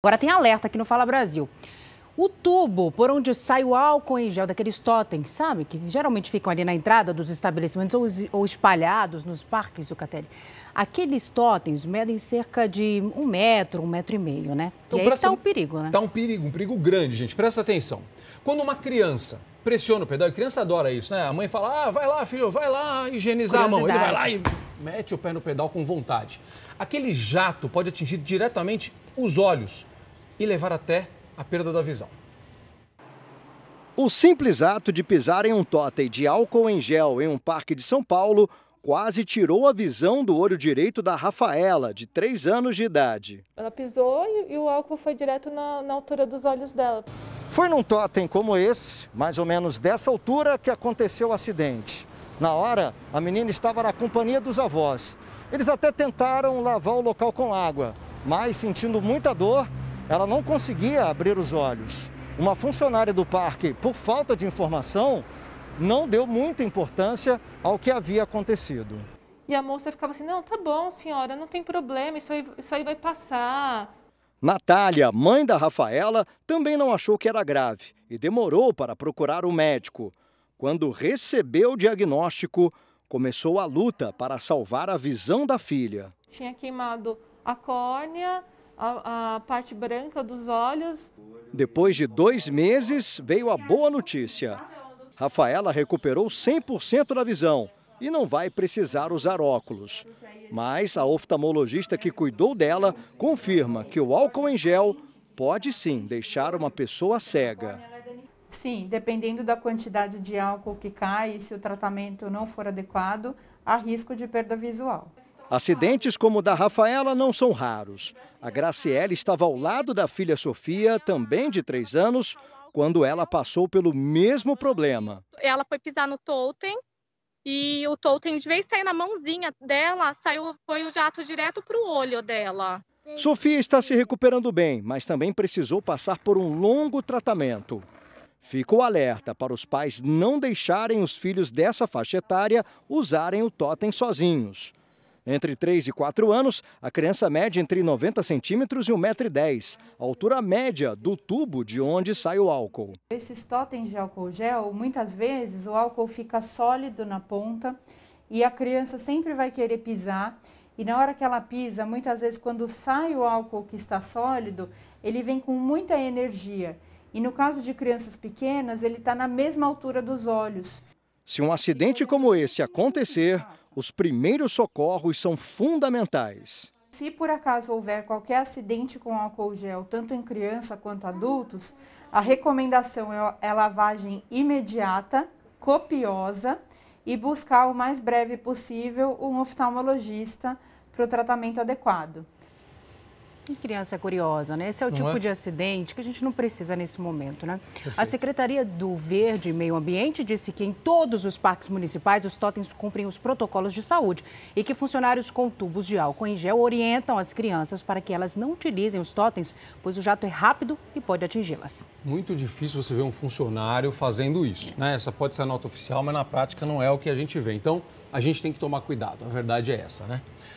Agora tem alerta aqui no Fala Brasil. O tubo por onde sai o álcool em gel daqueles totens, sabe? Que geralmente ficam ali na entrada dos estabelecimentos ou, espalhados nos parques do Catelli. Aqueles totens medem cerca de um metro, um metro e meio, né? Então, e aí tá um perigo, né? Tá um perigo, um perigo grande, gente. Presta atenção. Quando uma criança pressiona o pedal, e criança adora isso, né? A mãe fala, ah, vai lá, filho, vai lá higienizar a mão. Ele vai lá e mete o pé no pedal com vontade. Aquele jato pode atingir diretamente os olhos e levar até a perda da visão. O simples ato de pisar em um totem de álcool em gel em um parque de São Paulo quase tirou a visão do olho direito da Rafaela, de 3 anos de idade. Ela pisou e, o álcool foi direto na, na altura dos olhos dela. Foi num totem como esse, mais ou menos dessa altura, que aconteceu o acidente. Na hora, a menina estava na companhia dos avós. Eles até tentaram lavar o local com água, mas sentindo muita dor, ela não conseguia abrir os olhos. Uma funcionária do parque, por falta de informação, não deu muita importância ao que havia acontecido. E a moça ficava assim: não, tá bom, senhora, não tem problema, isso aí, isso aí vai passar. Natália, mãe da Rafaela, também não achou que era grave e demorou para procurar o médico. Quando recebeu o diagnóstico, começou a luta para salvar a visão da filha. Tinha queimado a córnea, a, a parte branca dos olhos. Depois de dois meses, veio a boa notícia. Rafaela recuperou 100% da visão e não vai precisar usar óculos. Mas a oftalmologista que cuidou dela confirma que o álcool em gel pode sim deixar uma pessoa cega. Sim, dependendo da quantidade de álcool que cai e se o tratamento não for adequado, há risco de perda visual. Acidentes como o da Rafaela não são raros. A Graciela estava ao lado da filha Sofia, também de 3 anos, quando ela passou pelo mesmo problema. Ela foi pisar no totem e o totem, de vez sair na mãozinha dela, saiu, foi o jato direto para o olho dela. Sofia está se recuperando bem, mas também precisou passar por um longo tratamento. Ficou alerta para os pais não deixarem os filhos dessa faixa etária usarem o totem sozinhos. Entre 3 e 4 anos, a criança mede entre 90 centímetros e 1,10m, a altura média do tubo de onde sai o álcool. Esses totens de álcool gel, muitas vezes o álcool fica sólido na ponta e a criança sempre vai querer pisar. E na hora que ela pisa, muitas vezes quando sai o álcool que está sólido, ele vem com muita energia. E no caso de crianças pequenas, ele está na mesma altura dos olhos. Se um acidente como esse acontecer, os primeiros socorros são fundamentais. Se por acaso houver qualquer acidente com álcool gel, tanto em criança quanto adultos, a recomendação é lavagem imediata, copiosa e buscar o mais breve possível um oftalmologista para o tratamento adequado. Que criança curiosa, né? Esse é o não tipo é? de acidente que a gente não precisa nesse momento, né? Perfeito. A Secretaria do Verde e Meio Ambiente disse que em todos os parques municipais os totens cumprem os protocolos de saúde e que funcionários com tubos de álcool em gel orientam as crianças para que elas não utilizem os totens, pois o jato é rápido e pode atingi-las. Muito difícil você ver um funcionário fazendo isso, né? Essa pode ser a nota oficial, mas na prática não é o que a gente vê. Então, a gente tem que tomar cuidado, a verdade é essa, né?